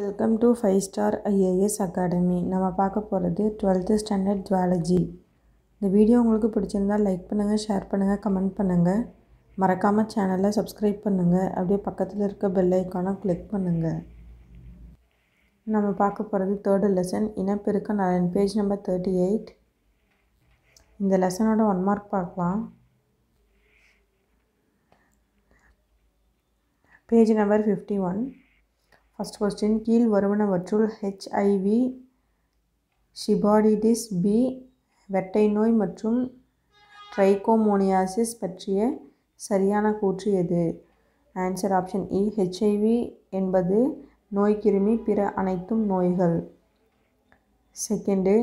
welcome to five star I A S academy நம்ம பார்க்க போகிறது டுவெல்த்து ஸ்டாண்டர்ட் ஜுவாலஜி இந்த வீடியோ உங்களுக்கு பிடிச்சிருந்தால் லைக் பண்ணுங்கள் ஷேர் பண்ணுங்கள் கமெண்ட் பண்ணுங்கள் மறக்காமல் சேனலை சப்ஸ்கிரைப் பண்ணுங்கள் அப்படியே பக்கத்தில் இருக்க பெல் ஐக்கானை கிளிக் பண்ணுங்கள் நம்ம பார்க்க போகிறது தேர்டு லெசன் இனப்பெருக்க நலன் பேஜ் நம்பர் தேர்ட்டி எயிட் இந்த லெசனோட ஒன் மார்க் பார்க்கலாம் page number fifty one first question கீழ் வருவனவற்றுள் ஹெச்ஐவி ஷிபாடிடிஸ் பி வெட்டை நோய் மற்றும் ட்ரைகோமோனியாசிஸ் பற்றிய சரியான கூற்று எது ஆன்சர் ஆப்ஷன் இ ஹெச்ஐவி என்பது நோய்க்கிருமி பிற அனைத்தும் நோய்கள் செகண்டு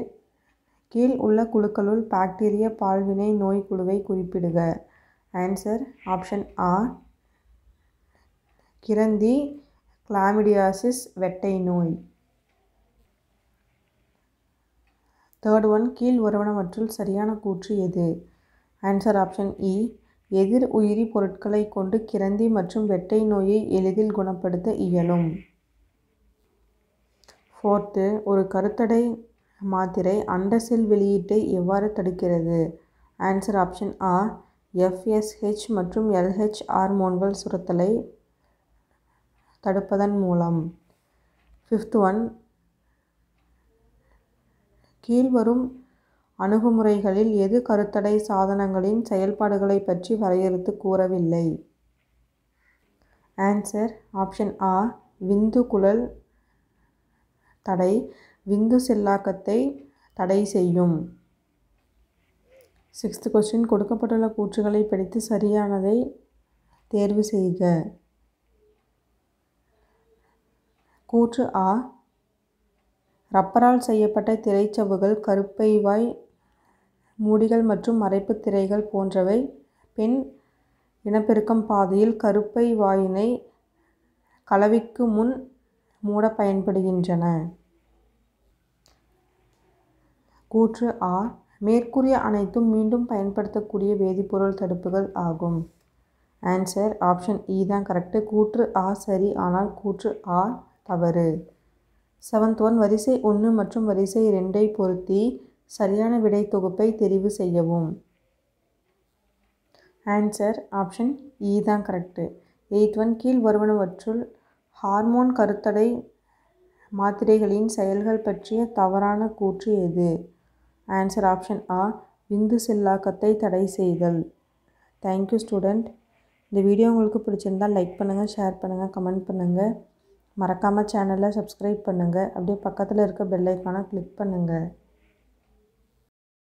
கீழ் உள்ள குழுக்களுள் பாக்டீரிய பால்வினை நோய் குழுவை குறிப்பிடுக ஆன்சர் ஆப்ஷன் ஆ கிரந்தி கிளாமிடியாசிஸ் வெட்டை நோய் தேர்ட் ஒன் கீழ் உறவனவற்றில் சரியான கூற்று எது ஆன்சர் ஆப்ஷன் இ எதிர் உயிரி பொருட்களை கொண்டு கிரந்தி மற்றும் வெட்டை நோயை எளிதில் குணப்படுத்த இயலும் ஃபோர்த்து ஒரு கருத்தடை மாத்திரை அண்டசெல் வெளியீட்டை எவ்வாறு தடுக்கிறது ஆன்சர் ஆப்ஷன் ஆ எஃப்எஸ்ஹெச் மற்றும் எல்ஹெச் ஹார்மோன்கள் சுரத்தலை தடுப்பதன் மூலம் ஃபிஃப்த் ஒன் கீழ்வரும் அணுகுமுறைகளில் எது கருத்தடை சாதனங்களின் செயல்பாடுகளை பற்றி வரையறுத்து கூறவில்லை ஆன்சர் ஆப்ஷன் ஆ விந்து குழல் தடை விந்து செல்லாக்கத்தை தடை செய்யும் சிக்ஸ்த் கொஸ்டின் கொடுக்கப்பட்டுள்ள கூற்றுகளை படித்து சரியானதை தேர்வு செய்க கூற்று ஆ ரப்பரால் செய்யப்பட்ட திரைச்சவுகள் கருப்பைவாய் மூடிகள் மற்றும் மறைப்பு திரைகள் போன்றவை பெண் இனப்பெருக்கம் பாதையில் கருப்பை வாயினை கலவிக்கு முன் மூட பயன்படுகின்றன கூற்று ஆ மேற்கூறிய அனைத்தும் மீண்டும் பயன்படுத்தக்கூடிய வேதிப்பொருள் தடுப்புகள் ஆகும் ஆன்சர் ஆப்ஷன் இ தான் கரெக்டு கூற்று ஆ சரி ஆனால் கூற்று ஆ தவறு செவன்த் ஒன் வரிசை ஒன்று மற்றும் வரிசை ரெண்டை பொருத்தி சரியான விடை தொகுப்பை தெரிவு செய்யவும் ஆன்சர் ஆப்ஷன் இ e தான் கரெக்டு எயிட் ஒன் கீழ் வருவனவற்றுள் ஹார்மோன் கருத்தடை மாத்திரைகளின் செயல்கள் பற்றிய தவறான கூற்று எது ஆன்சர் ஆப்ஷன் ஆ விந்து செல்லாக்கத்தை தடை செய்தல் தேங்க்யூ ஸ்டூடெண்ட் இந்த வீடியோ உங்களுக்கு பிடிச்சிருந்தால் லைக் பண்ணுங்கள் ஷேர் பண்ணுங்கள் கமெண்ட் பண்ணுங்கள் மறக்காமல் சேனலை சப்ஸ்கிரைப் பண்ணுங்கள் அப்படியே பக்கத்தில் இருக்க பெல்லைக்கானை கிளிக் பண்ணுங்கள்